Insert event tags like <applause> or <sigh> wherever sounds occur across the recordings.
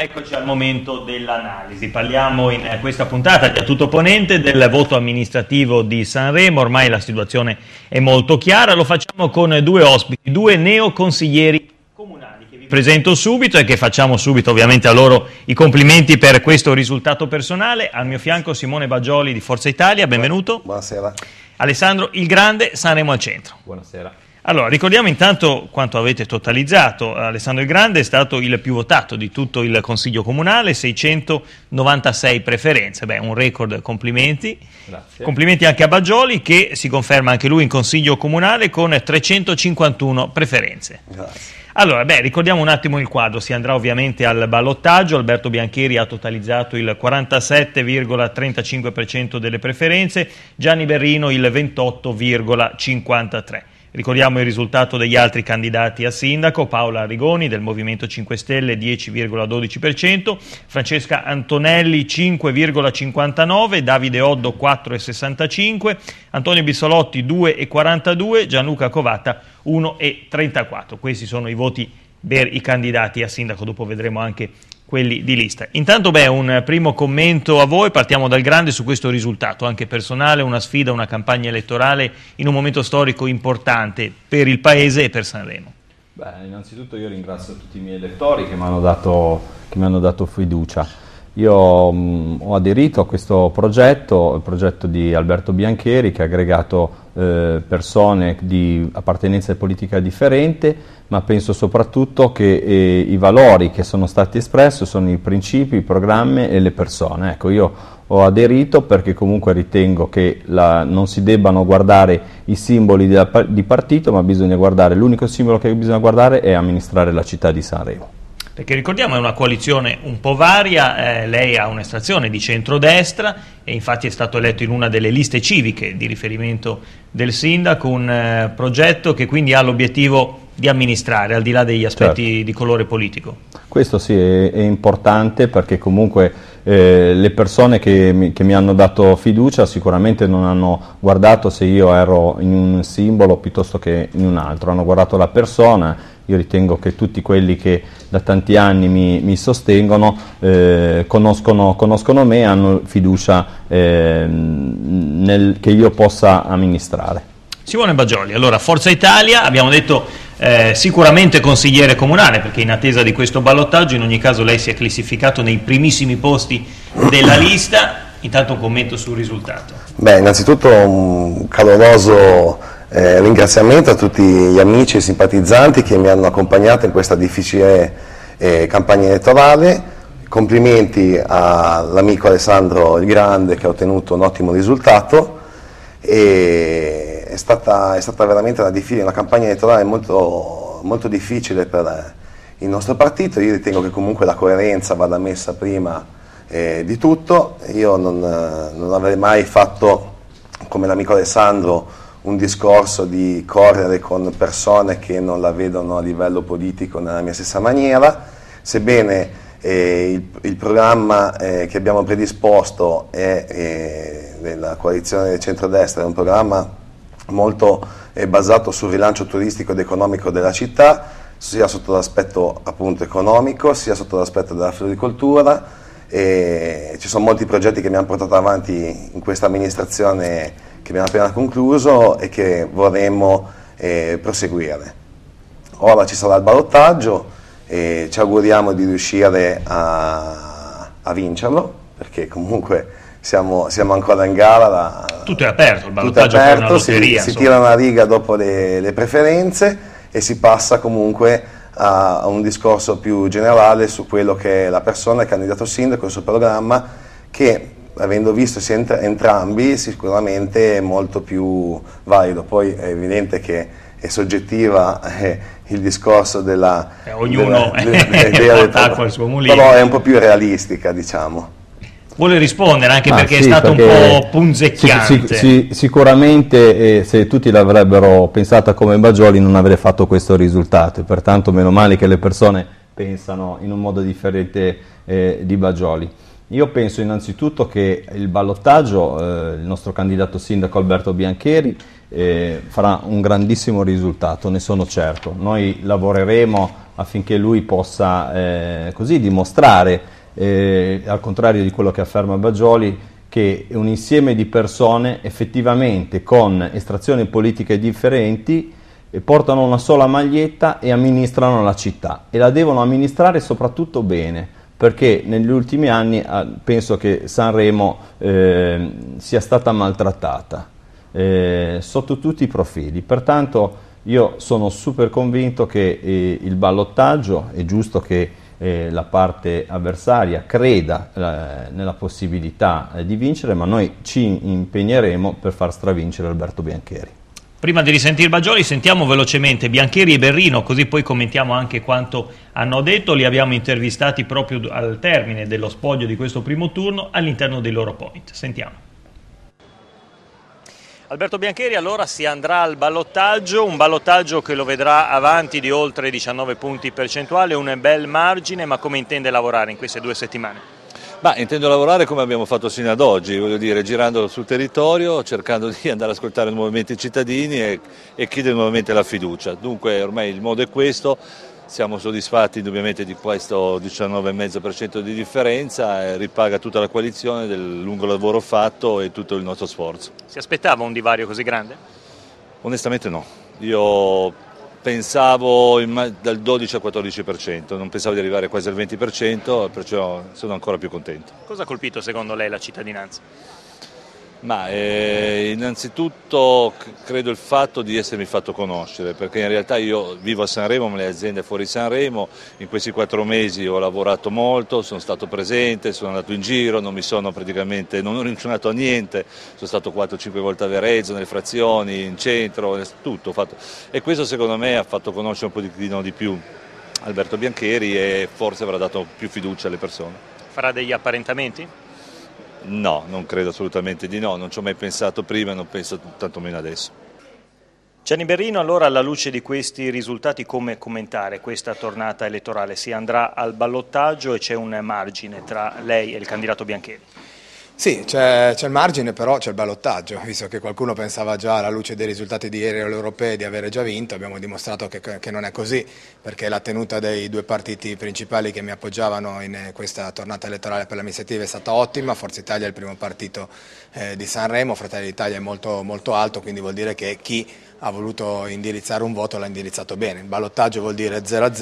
eccoci al momento dell'analisi. Parliamo in eh, questa puntata di A Tutto Ponente del voto amministrativo di Sanremo, ormai la situazione è molto chiara, lo facciamo con due ospiti, due neoconsiglieri comunali che vi presento subito e che facciamo subito ovviamente a loro i complimenti per questo risultato personale. Al mio fianco Simone Bagioli di Forza Italia, benvenuto. Buonasera. Alessandro Il Grande, Sanremo al centro. Buonasera. Allora, ricordiamo intanto quanto avete totalizzato. Alessandro il Grande è stato il più votato di tutto il Consiglio Comunale, 696 preferenze. Beh, un record, complimenti. Grazie. Complimenti anche a Baggioli che si conferma anche lui in Consiglio Comunale con 351 preferenze. Grazie. Allora, beh, ricordiamo un attimo il quadro, si andrà ovviamente al ballottaggio, Alberto Bianchieri ha totalizzato il 47,35% delle preferenze, Gianni Berrino il 28,53%. Ricordiamo il risultato degli altri candidati a sindaco, Paola Arrigoni del Movimento 5 Stelle 10,12%, Francesca Antonelli 5,59%, Davide Oddo 4,65%, Antonio Bissolotti 2,42%, Gianluca Covata 1,34%. Questi sono i voti per i candidati a sindaco, dopo vedremo anche quelli di lista. Intanto beh, un primo commento a voi, partiamo dal grande su questo risultato, anche personale, una sfida, una campagna elettorale in un momento storico importante per il Paese e per Sanremo. Beh, innanzitutto io ringrazio tutti i miei elettori che mi hanno dato, mi hanno dato fiducia. Io mh, mm, ho aderito a questo progetto, il progetto di Alberto Biancheri che ha aggregato eh, persone di appartenenza politica differente ma penso soprattutto che eh, i valori che sono stati espressi sono i principi, i programmi e le persone. Ecco, io ho aderito perché comunque ritengo che la, non si debbano guardare i simboli di, di partito, ma bisogna guardare, l'unico simbolo che bisogna guardare è amministrare la città di Sanremo perché ricordiamo è una coalizione un po' varia, eh, lei ha un'estrazione di centrodestra e infatti è stato eletto in una delle liste civiche di riferimento del sindaco, un eh, progetto che quindi ha l'obiettivo di amministrare, al di là degli aspetti certo. di colore politico. Questo sì è, è importante perché comunque eh, le persone che mi, che mi, hanno dato fiducia sicuramente non hanno guardato se io ero in un simbolo piuttosto che in un altro, hanno guardato la persona. Io ritengo che tutti quelli che da tanti anni mi, mi sostengono eh, conoscono, conoscono me e hanno fiducia eh, nel, che io possa amministrare. Simone Bagioli, allora Forza Italia, abbiamo detto eh, sicuramente consigliere comunale perché in attesa di questo ballottaggio in ogni caso lei si è classificato nei primissimi posti della lista. Intanto un commento sul risultato. Beh, innanzitutto un caloroso eh, ringraziamento a tutti gli amici e simpatizzanti che mi hanno accompagnato in questa difficile eh, campagna elettorale. Complimenti all'amico Alessandro il Grande che ha ottenuto un ottimo risultato e stata, è stata veramente una, una campagna elettorale molto, molto difficile per eh, il nostro partito, io ritengo che comunque la coerenza vada messa prima eh, di tutto, io non, eh, non, avrei mai fatto come l'amico Alessandro un discorso di correre con persone che non la vedono a livello politico nella mia stessa maniera, sebbene eh, il, il, programma eh, che abbiamo predisposto è, eh, della coalizione del centrodestra, è un programma molto eh, basato sul rilancio turistico ed economico della città, sia sotto l'aspetto economico, sia sotto l'aspetto della floricoltura. ci sono molti progetti che mi hanno portato avanti in questa amministrazione che abbiamo appena concluso e che vorremmo eh, proseguire. Ora ci sarà il ballottaggio e ci auguriamo di riuscire a, a vincerlo perché comunque siamo, siamo, ancora in gara. La, tutto è aperto, il ballottaggio è aperto, Si, si, tira una riga dopo le, le, preferenze e si passa comunque a, a, un discorso più generale su quello che è la persona, il candidato sindaco, il suo programma, che avendo visto entrambi sicuramente è molto più valido. Poi è evidente che è soggettiva eh, il discorso della... Eh, ognuno della, <laughs> della, della, della, però è un po' più realistica, diciamo vuole rispondere, anche ah, perché sì, è stato perché un po' punzecchiante. Sì, sì, sicuramente eh, se tutti l'avrebbero pensata come Bagioli non avrei fatto questo risultato, e pertanto meno male che le persone pensano in un modo differente eh, di Bagioli. Io penso innanzitutto che il ballottaggio, eh, il nostro candidato sindaco Alberto Biancheri, eh, farà un grandissimo risultato, ne sono certo. Noi lavoreremo affinché lui possa eh, così dimostrare eh, al contrario di quello che afferma Bagioli, che un insieme di persone effettivamente con estrazioni politiche differenti eh, portano una sola maglietta e amministrano la città e la devono amministrare soprattutto bene perché negli ultimi anni ah, penso che Sanremo eh, sia stata maltrattata eh, sotto tutti i profili. Pertanto io sono super convinto che eh, il ballottaggio è giusto che eh, la parte avversaria creda eh, nella possibilità eh, di vincere, ma noi ci impegneremo per far stravincere Alberto Biancheri. Prima di risentire Bagioli sentiamo velocemente Biancheri e Berrino, così poi commentiamo anche quanto hanno detto, li abbiamo intervistati proprio al termine dello spoglio di questo primo turno all'interno dei loro point. Sentiamo. Alberto Biancheri allora si andrà al ballottaggio, un ballottaggio che lo vedrà avanti di oltre 19 punti percentuali, un bel margine, ma come intende lavorare in queste due settimane? Ma intendo lavorare come abbiamo fatto sino ad oggi, voglio dire, girando sul territorio, cercando di andare ad ascoltare nuovamente i cittadini e, e chiedere nuovamente la fiducia. Dunque ormai il modo è questo, siamo soddisfatti indubbiamente di questo 19,5% di differenza, ripaga tutta la coalizione del lungo lavoro fatto e tutto il nostro sforzo. Si aspettava un divario così grande? Onestamente no, io pensavo dal 12 al 14%, non pensavo di arrivare quasi al 20%, perciò sono ancora più contento. Cosa ha colpito secondo lei la cittadinanza? Ma eh, innanzitutto credo il fatto di essermi fatto conoscere, perché in realtà io vivo a Sanremo, ma le aziende fuori Sanremo, in questi quattro mesi ho lavorato molto, sono stato presente, sono andato in giro, non mi sono praticamente, non ho rinunciato a niente, sono stato 4-5 volte a Verezzo, nelle frazioni, in centro, tutto fatto. E questo secondo me ha fatto conoscere un po' di, di più Alberto Biancheri e forse avrà dato più fiducia alle persone. Farà degli apparentamenti? No, non credo assolutamente di no, non ci ho mai pensato prima e non penso tantomeno adesso. Gianni Berrino, allora alla luce di questi risultati come commentare questa tornata elettorale? Si andrà al ballottaggio e c'è un margine tra lei e il candidato Biancheri? Sì, c'è, il margine, però c'è il ballottaggio, visto che qualcuno pensava già alla luce dei risultati di ieri all'Europea di avere già vinto, abbiamo dimostrato che, che, non è così, perché la tenuta dei due partiti principali che mi appoggiavano in questa tornata elettorale per l'amministrativa è stata ottima, Forza Italia è il primo partito eh, di Sanremo, Fratelli d'Italia è molto, molto alto, quindi vuol dire che chi ha voluto indirizzare un voto l'ha indirizzato bene. Il ballottaggio vuol dire 0-0,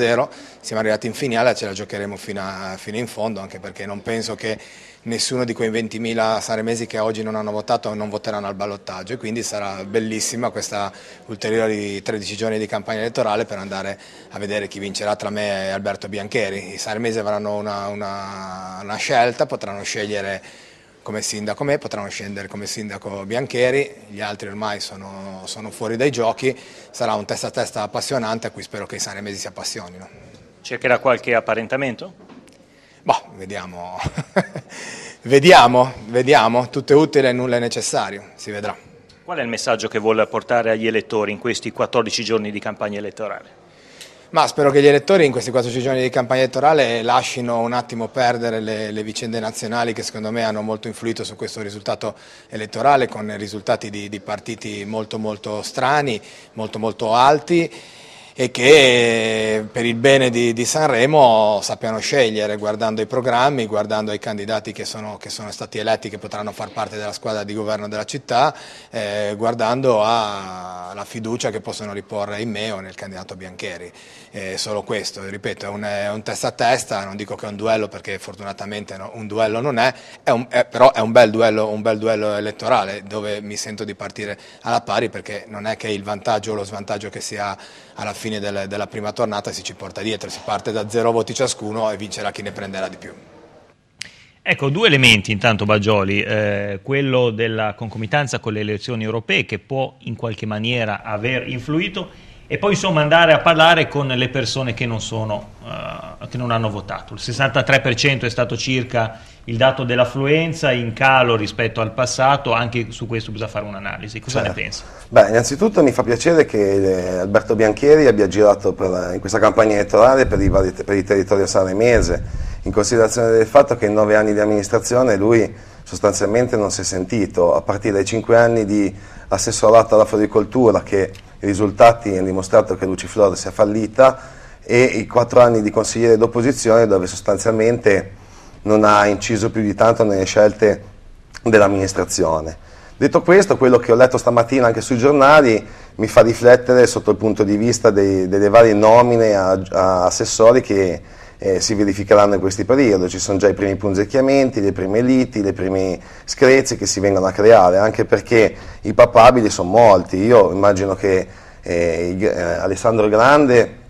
siamo arrivati in finale, ce la giocheremo fino, a, fino in fondo, anche perché non penso che nessuno di quei 20.000 sanremesi che oggi non hanno votato non voteranno al ballottaggio e quindi sarà bellissima questa ulteriore 13 giorni di campagna elettorale per andare a vedere chi vincerà tra me e Alberto Biancheri. I sanremesi avranno una, una, una scelta, potranno scegliere come sindaco me, potranno scendere come sindaco Biancheri, gli altri ormai sono, sono fuori dai giochi, sarà un testa a testa appassionante a cui spero che i sanremesi si appassionino. Cercherà qualche apparentamento? Boh, vediamo. <laughs> vediamo, vediamo, tutto è utile e nulla è necessario, si vedrà. Qual è il messaggio che vuole portare agli elettori in questi 14 giorni di campagna elettorale? Ma spero che gli elettori in questi 14 giorni di campagna elettorale lasciano un attimo perdere le, le, vicende nazionali che secondo me hanno molto influito su questo risultato elettorale con risultati di, di partiti molto molto strani, molto molto alti e che per il bene di, di, Sanremo sappiano scegliere guardando i programmi, guardando i candidati che sono, che sono, stati eletti, che potranno far parte della squadra di governo della città, eh, guardando alla fiducia che possono riporre in me o nel candidato Biancheri. Eh, solo questo, ripeto, è un, è un, testa a testa, non dico che è un duello perché fortunatamente no, un duello non è, è, un, è però è un bel, duello, un bel duello elettorale dove mi sento di partire alla pari perché non è che il vantaggio o lo svantaggio che si ha alla fine del, della prima tornata si ci porta dietro, si parte da zero voti ciascuno e vincerà chi ne prenderà di più. Ecco, due elementi intanto Bagioli, eh, quello della concomitanza con le elezioni europee che può in qualche maniera aver influito e poi insomma andare a parlare con le persone che non, sono, uh, che non hanno votato. Il 63% è stato circa il dato dell'affluenza in calo rispetto al passato, anche su questo bisogna fare un'analisi. Cosa certo. ne pensa? Beh, innanzitutto mi fa piacere che eh, Alberto Bianchieri abbia girato per, in questa campagna elettorale per, i vari, per il territorio sanremese, in considerazione del fatto che in nove anni di amministrazione lui sostanzialmente non si è sentito, a partire dai cinque anni di assessorato alla floricoltura che i risultati hanno dimostrato che Luciflor è fallita e i quattro anni di consigliere d'opposizione dove sostanzialmente non ha inciso più di tanto nelle scelte dell'amministrazione. Detto questo, quello che ho letto stamattina anche sui giornali mi fa riflettere sotto il punto di vista dei, delle varie nomine a, a assessori che eh, si verificheranno in questi periodi. Ci sono già i primi punzecchiamenti, le prime liti, le prime screzi che si vengono a creare, anche perché i papabili sono molti. Io immagino che eh, eh Alessandro Grande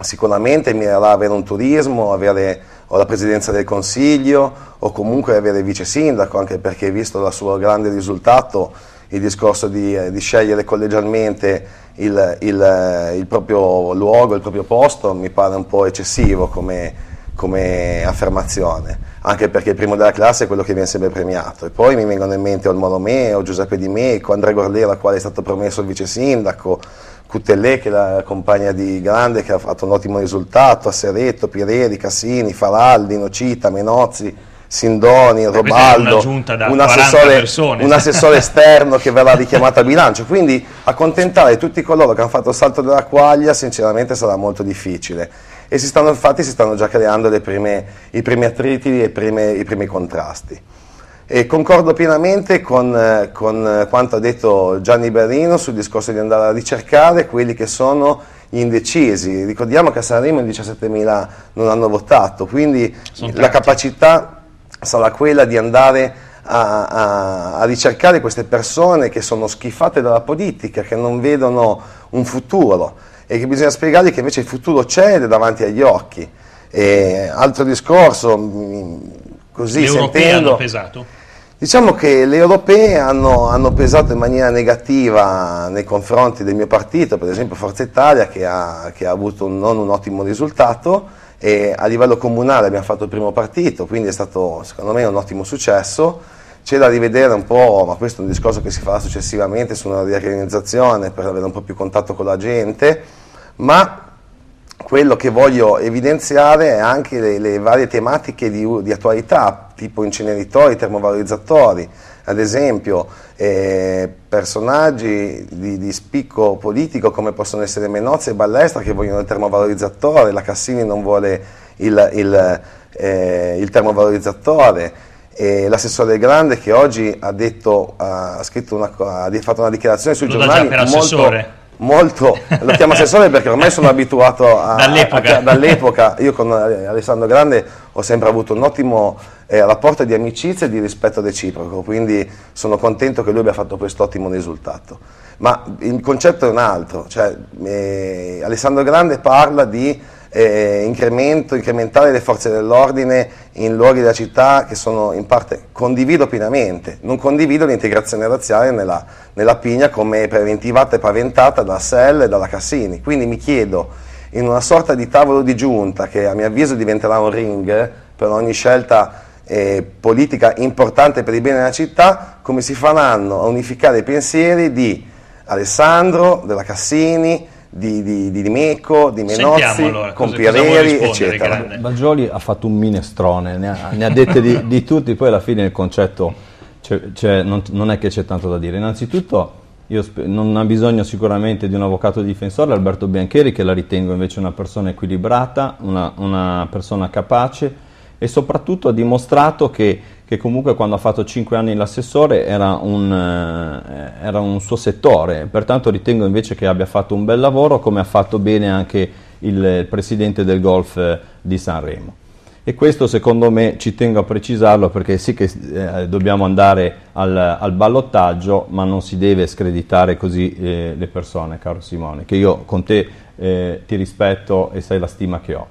sicuramente mirerà a avere un turismo, avere o la presidenza del consiglio o comunque avere il vice sindaco, anche perché visto il suo grande risultato, il discorso di, eh, di scegliere collegialmente il, il, eh, il, proprio luogo, il proprio posto, mi pare un po' eccessivo come, come affermazione, anche perché il primo della classe è quello che viene sempre premiato. E poi mi vengono in mente Olmo Giuseppe Di Meco, Andrea Gordera, quale è stato promesso il vice sindaco Cutellet, che è la compagna di Grande, che ha fatto un ottimo risultato, Asseretto, Pireri, Cassini, Faraldi, Nocita, Menozzi, Sindoni, Robaldo, una un, assessore, un <laughs> assessore, esterno che verrà richiamato a bilancio, quindi accontentare tutti coloro che hanno fatto il salto della quaglia sinceramente sarà molto difficile e si stanno, infatti si stanno già creando prime, i primi attriti e i primi contrasti. E concordo pienamente con, eh, con, eh, quanto ha detto Gianni Berrino sul discorso di andare a ricercare quelli che sono gli indecisi. Ricordiamo che a Sanremo i 17.000 non hanno votato, quindi la capacità sarà quella di andare a, a, a, ricercare queste persone che sono schifate dalla politica, che non vedono un futuro e che bisogna spiegargli che invece il futuro c'è ed è davanti agli occhi. E altro discorso, mm, così L'Europea sentendo... pesato? Diciamo che le europee hanno, hanno, pesato in maniera negativa nei confronti del mio partito, per esempio Forza Italia che ha, che ha avuto un, non un ottimo risultato e a livello comunale abbiamo fatto il primo partito, quindi è stato secondo me un ottimo successo. C'è da rivedere un po', ma questo è un discorso che si farà successivamente su una riorganizzazione per avere un po' più contatto con la gente, ma quello che voglio evidenziare è anche le, le varie tematiche di, di attualità tipo inceneritori, termovalorizzatori, ad esempio eh, personaggi di, di, spicco politico come possono essere Menozzi e Ballestra che vogliono il termovalorizzatore, la Cassini non vuole il, il, eh, il termovalorizzatore, e l'assessore Grande che oggi ha, detto, ha, una, ha fatto una dichiarazione sui giornali Lo giornali molto, molto, lo chiamo assessore perché ormai sono abituato a, dall'epoca. A, a, dall'epoca. Io con eh, Alessandro Grande ho sempre avuto un ottimo eh, rapporto di amicizia e di rispetto reciproco, quindi sono contento che lui abbia fatto questo ottimo risultato. Ma il concetto è un altro, cioè, eh, Alessandro Grande parla di eh, incremento, incrementare le forze dell'ordine in luoghi della città che sono in parte condivido pienamente, non condivido l'integrazione razziale nella, nella Pigna come preventivata e paventata da Sell e dalla Cassini, quindi mi chiedo in una sorta di tavolo di giunta che a mio avviso diventerà un ring per ogni scelta eh, politica importante per il bene della città, come si faranno a unificare i pensieri di Alessandro, della Cassini, di, di, di, Meco, di Menozzi, allora, con Pireri, eccetera. Bagioli ha fatto un minestrone, ne ha, ne ha dette di, di, tutti, poi alla fine il concetto c'è, c'è, non, non, è che c'è tanto da dire. Innanzitutto sp- non ha bisogno sicuramente di un avvocato difensore, Alberto Biancheri, che la ritengo invece una persona equilibrata, una, una persona capace, e soprattutto ha dimostrato che, che comunque quando ha fatto 5 anni l'assessore era un, eh, era un suo settore, pertanto ritengo invece che abbia fatto un bel lavoro come ha fatto bene anche il presidente del golf eh, di Sanremo. E questo secondo me ci tengo a precisarlo perché sì che eh, dobbiamo andare al, al, ballottaggio, ma non si deve screditare così eh, le persone, caro Simone, che io con te eh, ti rispetto e sai la stima che ho.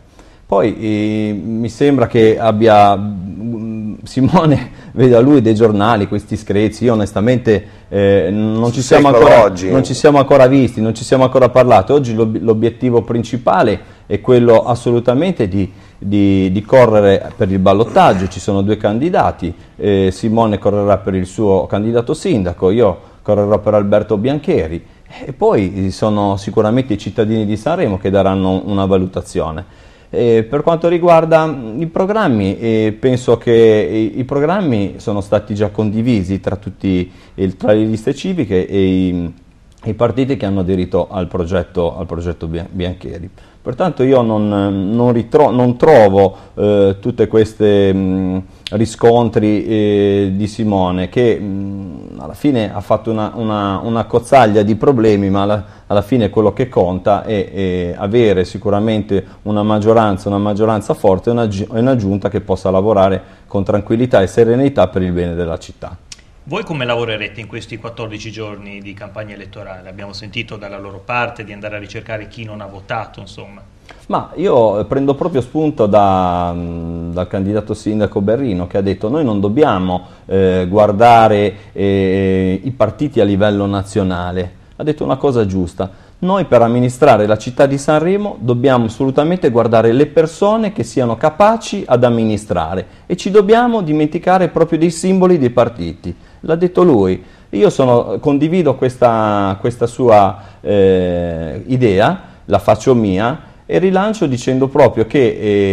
Poi eh, mi sembra che abbia mm, Simone <laughs> veda lui dei giornali questi screzi, io onestamente eh, non, ci ancora, non, ci siamo ancora, visti, non ci siamo ancora parlati, oggi l'obiettivo principale è quello assolutamente di, di, di, correre per il ballottaggio, ci sono due candidati, eh, Simone correrà per il suo candidato sindaco, io correrò per Alberto Biancheri e poi eh, sono sicuramente i cittadini di Sanremo che daranno una valutazione. Eh, per quanto riguarda mm, i programmi, eh, penso che i, i, programmi sono stati già condivisi tra, tutti, eh, il, tra le liste civiche e i, mm, i, partiti che hanno aderito al progetto, al progetto Biancheri. Pertanto io non, non, ritro- non trovo eh, tutte queste... Mm, riscontri eh, di Simone che mh, mm, alla fine ha fatto una, una, una cozzaglia di problemi ma alla, alla, fine quello che conta è, è avere sicuramente una maggioranza, una maggioranza forte e una, una giunta che possa lavorare con tranquillità e serenità per il bene della città. Voi come lavorerete in questi 14 giorni di campagna elettorale? Abbiamo sentito dalla loro parte di andare a ricercare chi non ha votato, insomma. Ma io eh, prendo proprio spunto da, mm, dal candidato sindaco Berrino che ha detto noi non dobbiamo eh, guardare eh, i partiti a livello nazionale, ha detto una cosa giusta. Noi per amministrare la città di Sanremo dobbiamo assolutamente guardare le persone che siano capaci ad amministrare e ci dobbiamo dimenticare proprio dei simboli dei partiti l'ha detto lui. Io sono, condivido questa, questa sua eh, idea, la faccio mia e rilancio dicendo proprio che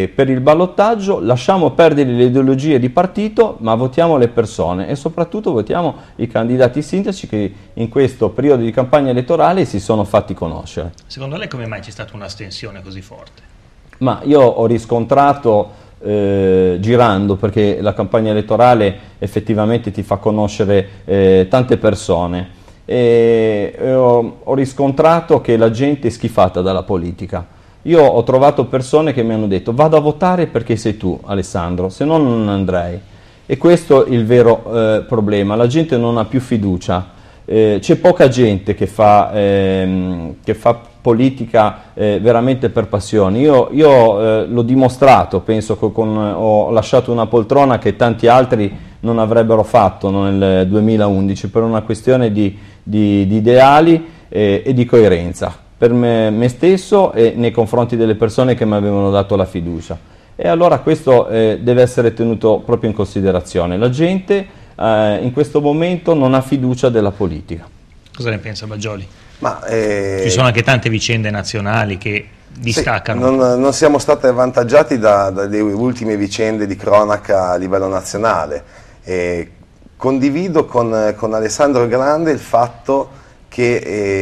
eh, per il ballottaggio lasciamo perdere le ideologie di partito ma votiamo le persone e soprattutto votiamo i candidati sindaci che in questo periodo di campagna elettorale si sono fatti conoscere. Secondo lei come mai c'è stata un'astensione così forte? Ma io ho riscontrato eh, girando perché la campagna elettorale effettivamente ti fa conoscere eh, tante persone e eh, ho, ho riscontrato che la gente è schifata dalla politica. Io ho trovato persone che mi hanno detto vado a votare perché sei tu Alessandro, se no non andrei. E questo è il vero eh, problema, la gente non ha più fiducia eh, c'è poca gente che fa, ehm, che fa politica eh, veramente per passione. Io, io eh, l'ho dimostrato, penso che con, ho lasciato una poltrona che tanti altri non avrebbero fatto nel 2011 per una questione di, di, di ideali eh, e di coerenza per me, me, stesso e nei confronti delle persone che mi avevano dato la fiducia. E allora questo eh, deve essere tenuto proprio in considerazione. La gente eh, in questo momento non ha fiducia della politica. Cosa ne pensa Baggioli? Ma, eh... Ci sono anche tante vicende nazionali che distaccano. Sì, non, non, siamo stati avvantaggiati dalle ultime vicende di cronaca a livello nazionale. Eh, condivido con, con, Alessandro Grande il fatto che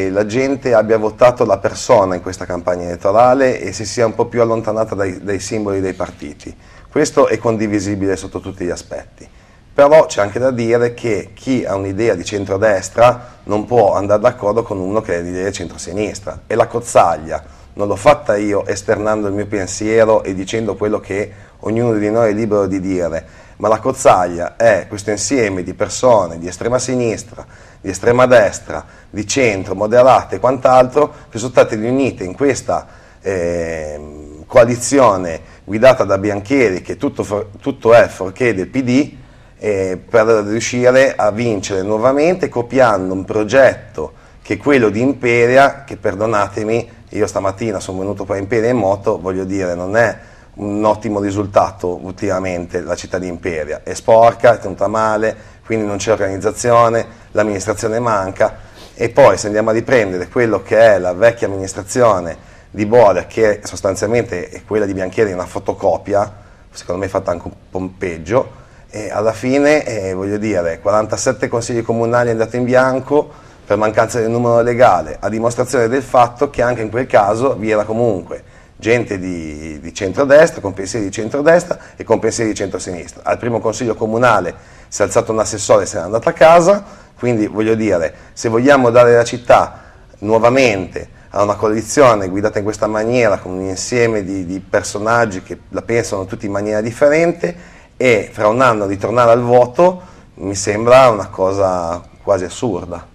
eh, la gente abbia votato la persona in questa campagna elettorale e si sia un po' più allontanata dai, dai simboli dei partiti. Questo è condivisibile sotto tutti gli aspetti però c'è anche da dire che chi ha un'idea di centrodestra non può andare d'accordo con uno che ha un'idea di centrosinistra e la cozzaglia non l'ho fatta io esternando il mio pensiero e dicendo quello che ognuno di noi è libero di dire, ma la cozzaglia è questo insieme di persone di estrema sinistra, di estrema destra, di centro, moderate e quant'altro che sono state riunite in questa eh, coalizione guidata da Bianchieri, che tutto, tutto è forché del PD eh, per riuscire a vincere nuovamente copiando un progetto che è quello di Imperia, che perdonatemi, io stamattina sono venuto qua per Imperia in moto, voglio dire, non è un ottimo risultato ultimamente la città di Imperia, è sporca, è tenuta male, quindi non c'è organizzazione, l'amministrazione manca e poi se andiamo a riprendere quello che è la vecchia amministrazione di Bola, che sostanzialmente è quella di Bianchieri, una fotocopia, secondo me fatta anche un po' peggio, e alla fine, eh, voglio dire, 47 consigli comunali andati in bianco per mancanza del numero legale, a dimostrazione del fatto che anche in quel caso vi era comunque gente di, di centrodestra, con pensieri di centrodestra e con pensieri di centrosinistra. Al primo consiglio comunale si è alzato un assessore e se n'è andato a casa, quindi voglio dire, se vogliamo dare la città nuovamente a una coalizione guidata in questa maniera, con un insieme di, di personaggi che la pensano tutti in maniera differente, e fra un anno ritornare al voto mi sembra una cosa quasi assurda.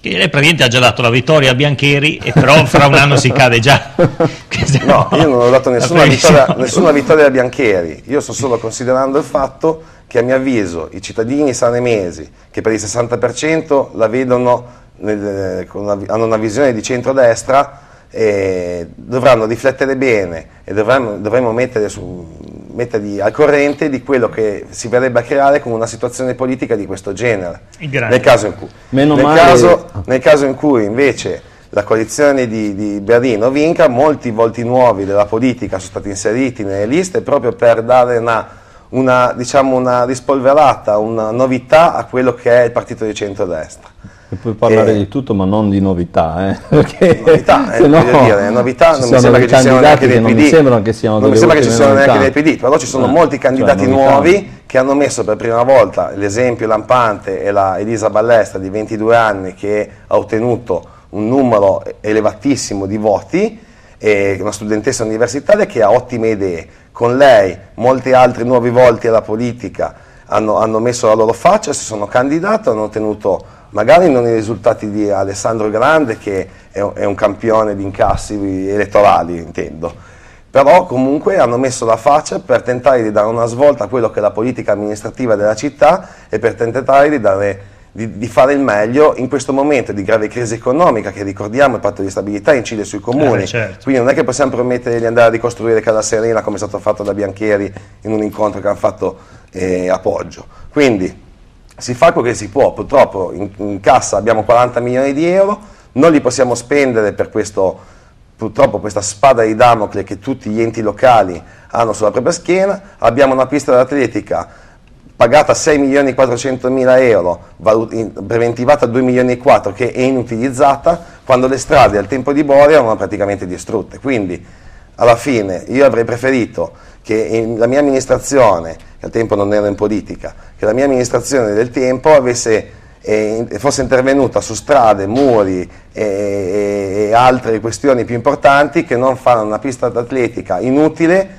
Che lei praticamente ha già dato la vittoria a Biancheri, e però fra un anno si cade già. <laughs> no, io non ho dato nessuna, vittoria, nessuna vittoria, a Biancheri, io sto solo considerando il fatto che a mio avviso i cittadini sanemesi, che per il 60% la vedono, nel, una, hanno una visione di centrodestra, eh, dovranno riflettere bene e dovremmo mettere su, mettervi al corrente di quello che si verrebbe a creare con una situazione politica di questo genere. Nel caso, cui, nel, caso, nel caso, in cui, invece la coalizione di, di Berlino vinca, molti volti nuovi della politica sono stati inseriti nelle liste proprio per dare una, una, diciamo una rispolverata, una novità a quello che è il partito di centrodestra. E puoi parlare e... Eh. di tutto, ma non di novità, eh? perché novità, eh, no, dire, novità non mi sembra che ci siano neanche nei PD. Non mi sembra che, non mi sembra che ci siano neanche nei PD, però ci sono eh, molti candidati cioè, nuovi che hanno messo per prima volta l'esempio lampante è la Elisa Ballesta di 22 anni che ha ottenuto un numero elevatissimo di voti, una studentessa universitaria che ha ottime idee. Con lei molti altri nuovi volti alla politica hanno, hanno messo la loro faccia, si sono candidati, hanno ottenuto magari non i risultati di Alessandro Grande che è, è un campione di incassi elettorali, intendo, però comunque hanno messo la faccia per tentare di dare una svolta a quello che è la politica amministrativa della città e per tentare di dare di, di, fare il meglio in questo momento di grave crisi economica che ricordiamo il patto di stabilità incide sui comuni eh, certo. quindi non è che possiamo promettere di andare a ricostruire Casa Serena come è stato fatto da Bianchieri in un incontro che hanno fatto eh, a quindi si fa quel che si può, purtroppo in, in cassa abbiamo 40 milioni di euro, non li possiamo spendere per questo, purtroppo questa spada di Damocle che tutti gli enti locali hanno sulla propria schiena, abbiamo una pista d'atletica pagata 6 milioni e 400 mila euro, preventivata 2 milioni e 4 che è inutilizzata, quando le strade al tempo di Boria erano praticamente distrutte. Quindi alla fine io avrei preferito che la mia amministrazione, che al tempo non ero in politica, che la mia amministrazione del tempo avesse, eh, fosse intervenuta su strade, muri e, e altre questioni più importanti che non fare una pista d'atletica inutile,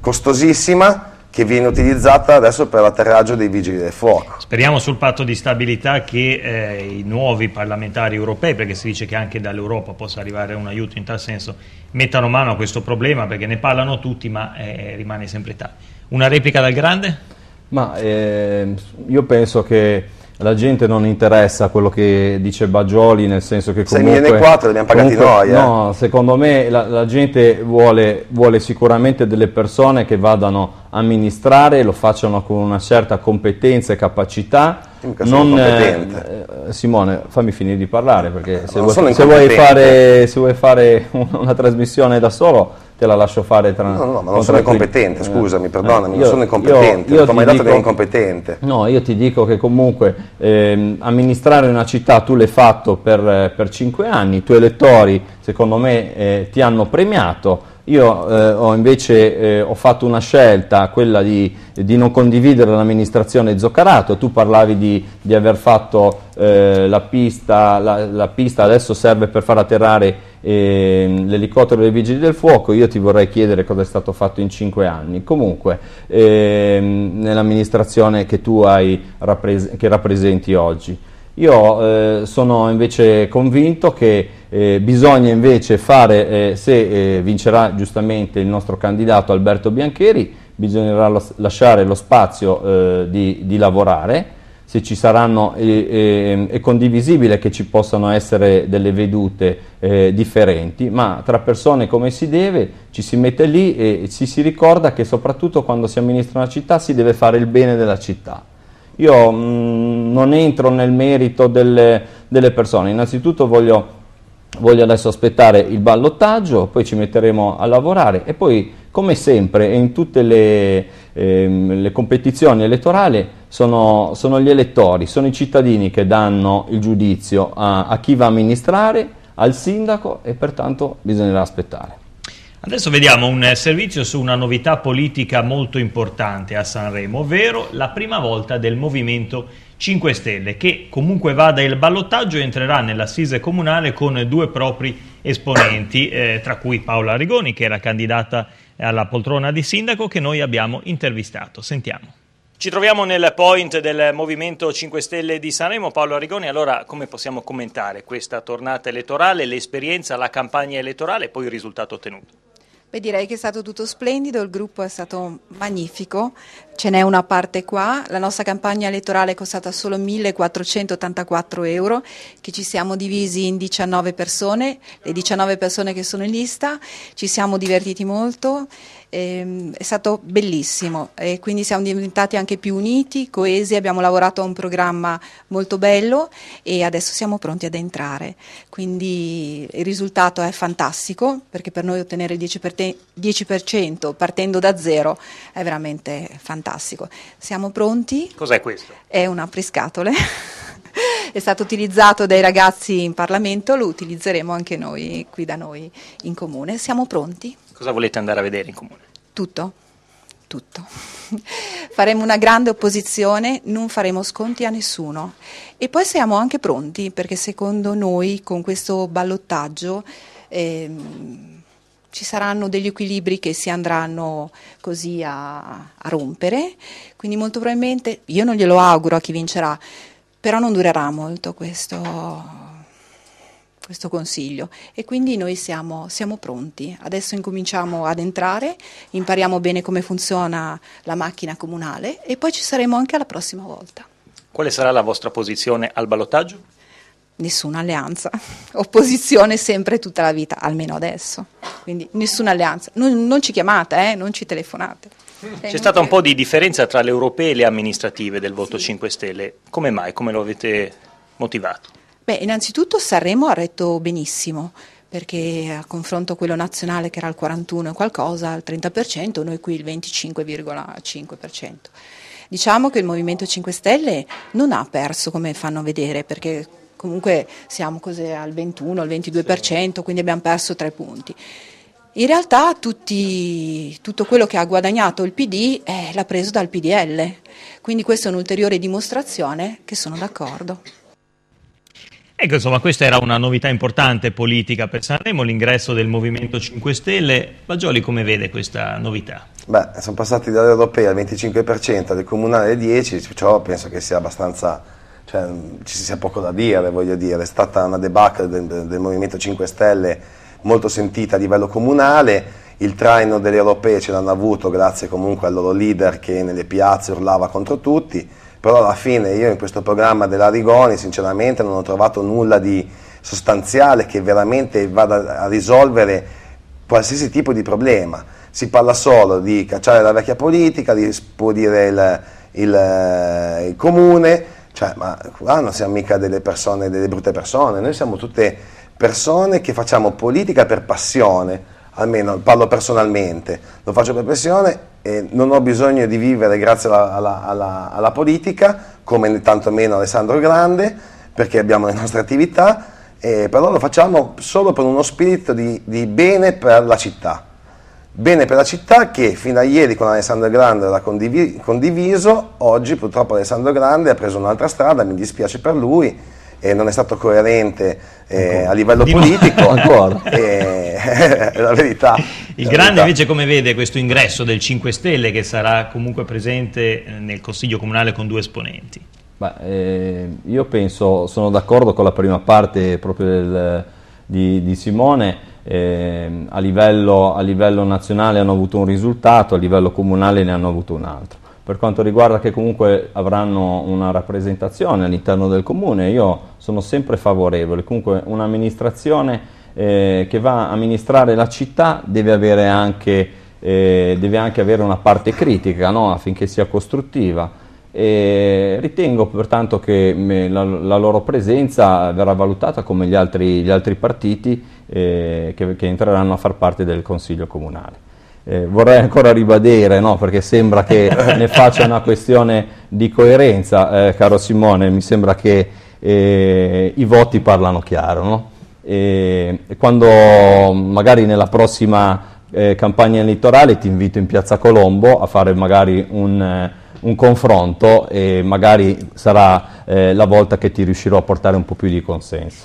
costosissima, che viene utilizzata adesso per l'atterraggio dei vigili del fuoco. Speriamo sul patto di stabilità che eh, i nuovi parlamentari europei, perché si dice che anche dall'Europa possa arrivare un aiuto in tal senso, mettano mano a questo problema perché ne parlano tutti ma eh, rimane sempre tale. Una replica dal grande? Ma eh, io penso che la gente non interessa quello che dice Bagioli, nel senso che comunque... 6.400 li abbiamo pagati comunque, noi, eh. No, secondo me la, la gente vuole, vuole, sicuramente delle persone che vadano a amministrare, lo facciano con una certa competenza e capacità. Non, eh, eh, Simone, fammi finire di parlare, perché se, vuoi, se, vuoi, fare, se vuoi fare <laughs> una trasmissione da solo te la lascio fare tra No, no, ma non eh. Eh, sono incompetente, scusami, perdonami, io, non sono incompetente, io, io non ti ho mai dato dico, incompetente. No, io ti dico che comunque eh, amministrare una città tu l'hai fatto per, eh, per 5 anni, i tuoi elettori secondo me eh, ti hanno premiato, io eh, ho invece eh, ho fatto una scelta, quella di, di non condividere l'amministrazione Zoccarato, tu parlavi di, di aver fatto eh, la, pista, la, la, pista, adesso serve per far atterrare eh, l'elicottero dei vigili del fuoco, io ti vorrei chiedere cosa è stato fatto in cinque anni. Comunque, eh, nell'amministrazione che tu rappres che rappresenti oggi, io eh, sono invece convinto che eh, bisogna invece fare, eh, se eh, vincerà giustamente il nostro candidato Alberto Biancheri, bisognerà lasciare lo spazio eh, di, di lavorare se ci saranno, è, è, condivisibile che ci possano essere delle vedute eh, differenti, ma tra persone come si deve ci si mette lì e ci si ricorda che soprattutto quando si amministra una città si deve fare il bene della città. Io mh, mm, non entro nel merito delle, delle persone, innanzitutto voglio, voglio adesso aspettare il ballottaggio, poi ci metteremo a lavorare e poi come sempre e in tutte le, ehm, le competizioni elettorali sono, sono, gli elettori, sono i cittadini che danno il giudizio a, a chi va a amministrare, al sindaco e pertanto bisognerà aspettare. Adesso vediamo un eh, servizio su una novità politica molto importante a Sanremo, ovvero la prima volta del Movimento 5 Stelle, che comunque vada il ballottaggio entrerà nell'assise comunale con due propri esponenti, eh, tra cui Paola Arrigoni, che era candidata alla poltrona di sindaco, che noi abbiamo intervistato. Sentiamo. Ci troviamo nel point del Movimento 5 Stelle di Sanremo, Paolo Arrigoni, allora come possiamo commentare questa tornata elettorale, l'esperienza, la campagna elettorale e poi il risultato ottenuto? Beh, direi che è stato tutto splendido, il gruppo è stato magnifico, ce n'è una parte qua, la nostra campagna elettorale è costata solo 1484 euro, che ci siamo divisi in 19 persone, le 19 persone che sono in lista, ci siamo divertiti molto ehm, è stato bellissimo e quindi siamo diventati anche più uniti, coesi, abbiamo lavorato a un programma molto bello e adesso siamo pronti ad entrare. Quindi il risultato è fantastico perché per noi ottenere il 10%, 10% partendo da zero è veramente fantastico. Siamo pronti? Cos'è questo? È un apriscatole. <laughs> è stato utilizzato dai ragazzi in Parlamento, lo utilizzeremo anche noi qui da noi in comune. Siamo pronti. Cosa volete andare a vedere in comune? Tutto, tutto. <laughs> faremo una grande opposizione, non faremo sconti a nessuno. E poi siamo anche pronti, perché secondo noi con questo ballottaggio... Ehm, ci saranno degli equilibri che si andranno così a, a, rompere, quindi molto probabilmente, io non glielo auguro a chi vincerà, però non durerà molto questo, questo consiglio e quindi noi siamo, siamo, pronti. Adesso incominciamo ad entrare, impariamo bene come funziona la macchina comunale e poi ci saremo anche alla prossima volta. Quale sarà la vostra posizione al ballottaggio? Nessuna alleanza, <laughs> opposizione sempre tutta la vita, almeno adesso. Quindi nessuna alleanza. Non, non ci chiamate, eh? non ci telefonate. C'è stata un po' di differenza tra le europee e le amministrative del voto sì. 5 Stelle. Come mai? Come lo avete motivato? Beh, innanzitutto Sanremo ha retto benissimo perché a confronto a quello nazionale che era il 41 e qualcosa, il 30%, noi qui il 25,5%. Diciamo che il Movimento 5 Stelle non ha perso come fanno vedere, perché comunque siamo al 21, al 22%, quindi abbiamo perso tre punti. In realtà tutti, tutto quello che ha guadagnato il PD eh, l'ha preso dal PDL, quindi questa è un'ulteriore dimostrazione che sono d'accordo. Ecco, insomma, questa era una novità importante politica per Sanremo, l'ingresso del Movimento 5 Stelle. Bagioli come vede questa novità? Beh, sono passati dall'europea al 25%, del comunale al 10%, ciò penso che sia abbastanza, cioè, ci sia poco da dire, voglio dire, è stata una debacle del, del Movimento 5 Stelle molto sentita a livello comunale, il traino delle europee ce l'hanno avuto grazie comunque al loro leader che nelle piazze urlava contro tutti, però alla fine io in questo programma dell'Arigoni sinceramente non ho trovato nulla di sostanziale che veramente vada a risolvere qualsiasi tipo di problema. Si parla solo di cacciare la vecchia politica, di spudire il, il, il comune, cioè, ma qua non siamo mica delle persone, delle brutte persone, noi siamo tutte persone che facciamo politica per passione almeno parlo personalmente, lo faccio per pressione e non ho bisogno di vivere grazie alla, alla, alla, alla politica, come tantomeno Alessandro Grande, perché abbiamo le nostre attività, eh, però lo facciamo solo per uno spirito di, di, bene per la città. Bene per la città che fino a ieri con Alessandro Grande l'ha condiviso, oggi purtroppo Alessandro Grande ha preso un'altra strada, mi dispiace per lui, eh, non è stato coerente eh, a livello Di politico. Ancora. è <laughs> eh, <laughs> la verità. Il la grande verità. invece come vede questo ingresso del 5 Stelle che sarà comunque presente eh, nel Consiglio Comunale con due esponenti? Beh, io penso, sono d'accordo con la prima parte proprio del, di, di, Simone, eh, a, livello, a, livello, nazionale hanno avuto un risultato, a livello comunale ne hanno avuto un altro per quanto riguarda che comunque avranno una rappresentazione all'interno del comune, io sono sempre favorevole, comunque un'amministrazione eh, che va a amministrare la città deve avere anche, eh, deve anche avere una parte critica no? affinché sia costruttiva. E ritengo pertanto che la, la, loro presenza verrà valutata come gli altri, gli altri partiti eh, che, che entreranno a far parte del Consiglio Comunale eh, vorrei ancora ribadire, no? perché sembra che <laughs> ne faccia una questione di coerenza, eh, caro Simone, mi sembra che eh, i voti parlano chiaro. No? E, quando magari nella prossima eh, campagna elettorale ti invito in Piazza Colombo a fare magari un eh, un confronto e magari sarà eh, la volta che ti riuscirò a portare un po' più di consenso.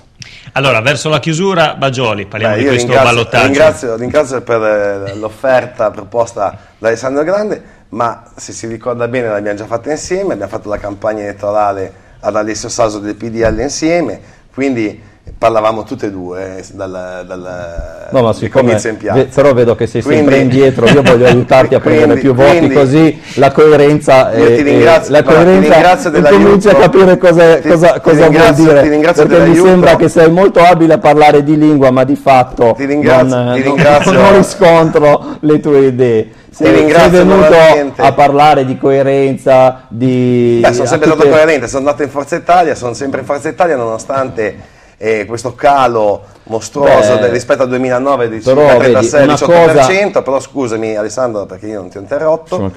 Allora, verso la chiusura, Bagioli, parliamo Beh, di questo ringrazio, ballottaggio. Ringrazio, ringrazio per eh, l'offerta proposta da Alessandro Grande, ma se si ricorda bene l'abbiamo già fatta insieme, abbiamo fatto la campagna elettorale ad Alessio Saso del PDL insieme, quindi parlavamo tutte e due dalla, eh, dalla no, ma siccome, ve, però vedo che sei quindi, sempre indietro io voglio aiutarti a <laughs> prendere quindi, più voti quindi, così la coerenza io è, ti ringrazio, la coerenza no, cominci a capire cosa, ti, cosa, cosa vuol dire perché dell'aiuto. mi sembra che sei molto abile a parlare di lingua ma di fatto ti ringrazio, non, eh, ti ringrazio. non, riscontro le tue idee se ti ringrazio sei venuto a parlare di coerenza di Beh, sono sempre stato tutte... coerente sono andato in Forza Italia sono sempre in Forza Italia nonostante eh, questo calo mostruoso Beh, rispetto al 2009 di circa 36-18%, cosa... però scusami Alessandro perché io non ti ho interrotto,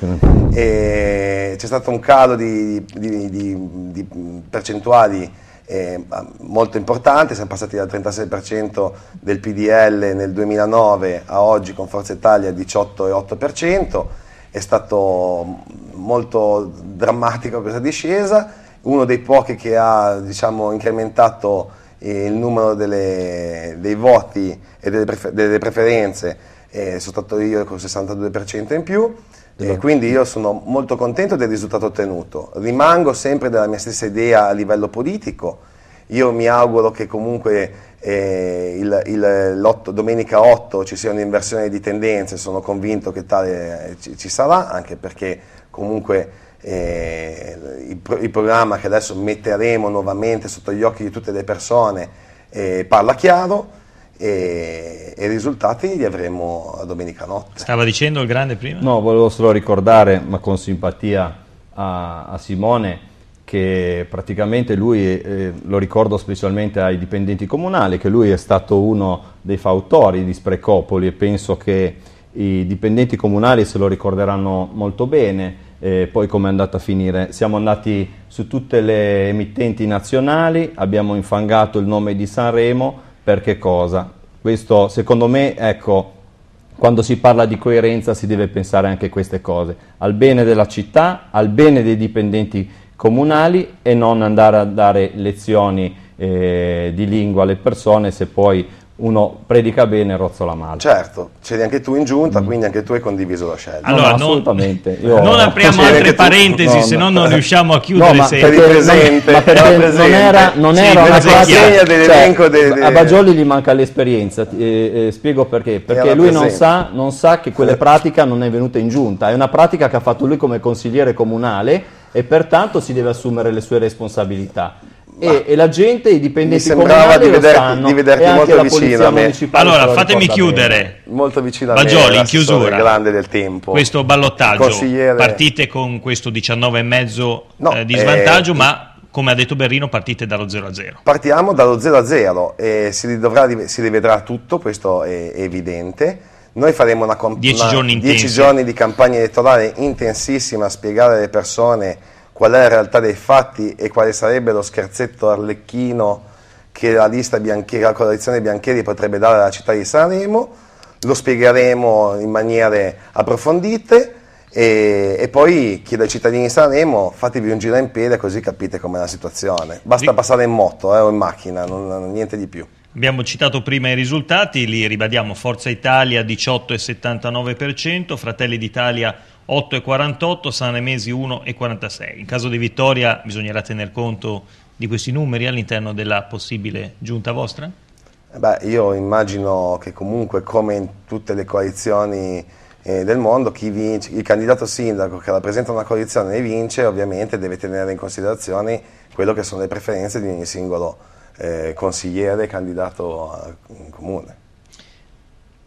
eh, c'è stato un calo di, di, di, di percentuali eh, molto importante, siamo passati dal 36% del PDL nel 2009 a oggi con Forza Italia 18,8%, è stato molto drammatico questa discesa, uno dei pochi che ha diciamo, incrementato il numero delle, dei voti e delle, prefer- delle preferenze eh, sono stato io con il 62% in più. Esatto. quindi io sono molto contento del risultato ottenuto. Rimango sempre della mia stessa idea a livello politico. Io mi auguro che comunque eh, il, il, domenica 8 ci sia un'inversione di tendenze, sono convinto che tale eh, ci, ci sarà, anche perché comunque eh, il, il, programma che adesso metteremo nuovamente sotto gli occhi di tutte le persone eh, parla chiaro eh, e, i risultati li avremo domenica notte. Stava dicendo il grande prima? No, volevo solo ricordare, ma con simpatia a, a Simone, che praticamente lui, eh, lo ricordo specialmente ai dipendenti comunali, che lui è stato uno dei fautori di Sprecopoli e penso che i dipendenti comunali se lo ricorderanno molto bene e poi come è andata a finire? Siamo andati su tutte le emittenti nazionali, abbiamo infangato il nome di Sanremo, perché cosa? Questo secondo me, ecco, quando si parla di coerenza si deve pensare anche a queste cose, al bene della città, al bene dei dipendenti comunali e non andare a dare lezioni eh, di lingua alle persone se poi uno predica bene e rozzola male. Certo, c'eri anche tu in giunta, mm. quindi anche tu hai condiviso la scelta. Allora, no, no, assolutamente. Io non apriamo <laughs> altre tu... parentesi, no, se no non riusciamo a chiudere. ma sempre. per il presente, non, ma perché era presente. non era, non sì, era una classe... Cioè, delle... A Bagioli gli manca l'esperienza, eh, eh, spiego perché. Perché lui non sa, non sa, che quella pratica non è venuta in giunta, è una pratica che ha fatto lui come consigliere comunale e pertanto si deve assumere le sue responsabilità. E, e, la gente, i dipendenti mi sembrava di, vederti, di vederti molto vicino allora fatemi chiudere molto vicino a Bagioli, me in chiusura grande del tempo questo ballottaggio consigliere... partite con questo 19,5 no, eh, di svantaggio eh, ma come ha detto Berrino, partite dallo 0 a 0. Partiamo dallo 0 a 0 e si, dovrà, si rivedrà tutto, questo è evidente. Noi faremo una, comp- 10 giorni, giorni di campagna elettorale intensissima a spiegare alle persone qual è la realtà dei fatti e quale sarebbe lo scherzetto arlecchino che la lista Bianchieri, la coalizione Biancheri potrebbe dare alla città di Sanremo, lo spiegheremo in maniere approfondite e, e poi chiedo ai cittadini di Sanremo fatevi un giro in piedi così capite com'è la situazione. Basta passare in moto eh, o in macchina, non, non, niente di più. Abbiamo citato prima i risultati, li ribadiamo, Forza Italia 18,79%, Fratelli d'Italia 8,48, Sanremesi 1,46. In caso di vittoria bisognerà tener conto di questi numeri all'interno della possibile giunta vostra? Eh beh, io immagino che comunque come in tutte le coalizioni eh, del mondo, chi vince, il candidato sindaco che rappresenta una coalizione e vince ovviamente deve tenere in considerazione quello che sono le preferenze di ogni singolo eh, consigliere candidato a, eh, in comune.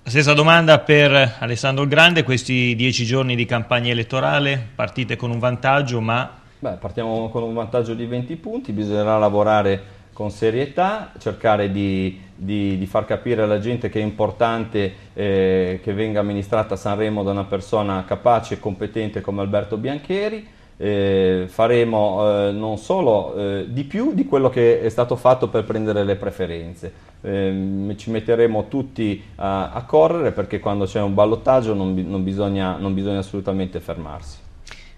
La stessa domanda per Alessandro il Grande, questi dieci giorni di campagna elettorale, partite con un vantaggio ma... Beh, partiamo con un vantaggio di 20 punti, bisognerà lavorare con serietà, cercare di, di, di far capire alla gente che è importante eh, che venga amministrata Sanremo da una persona capace e competente come Alberto Biancheri, eh, faremo eh, non solo eh, di più di quello che è stato fatto per prendere le preferenze, eh, ci metteremo tutti a, a, correre perché quando c'è un ballottaggio non, non, bisogna, non bisogna assolutamente fermarsi.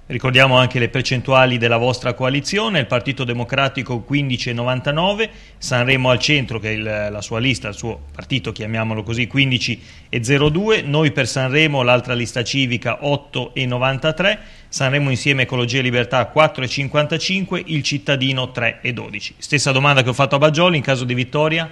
Ricordiamo anche le percentuali della vostra coalizione, il Partito Democratico 15,99, Sanremo al centro che è il, la sua lista, il suo partito chiamiamolo così 15,02, noi per Sanremo l'altra lista civica 8,93, Sanremo insieme Ecologia e Libertà 4,55, il cittadino 3,12. Stessa domanda che ho fatto a Baggioli in caso di vittoria?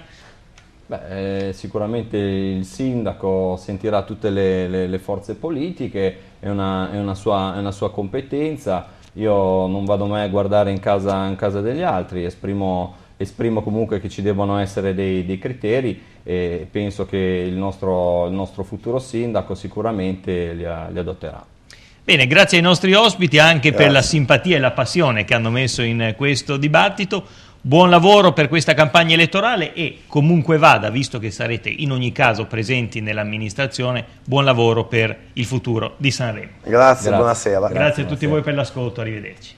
Beh, eh, sicuramente il sindaco sentirà tutte le, le, le forze politiche, è una, è, una sua, è una, sua, competenza, io non vado mai a guardare in casa, in casa degli altri, esprimo, esprimo, comunque che ci debbano essere dei, dei criteri e penso che il nostro, il nostro futuro sindaco sicuramente li, li adotterà. Bene, grazie ai nostri ospiti anche grazie. per la simpatia e la passione che hanno messo in questo dibattito. Buon lavoro per questa campagna elettorale e comunque vada, visto che sarete in ogni caso presenti nell'amministrazione, buon lavoro per il futuro di Sanremo. Grazie, Grazie. buonasera. Grazie, Grazie a tutti buonasera. voi per l'ascolto, arrivederci.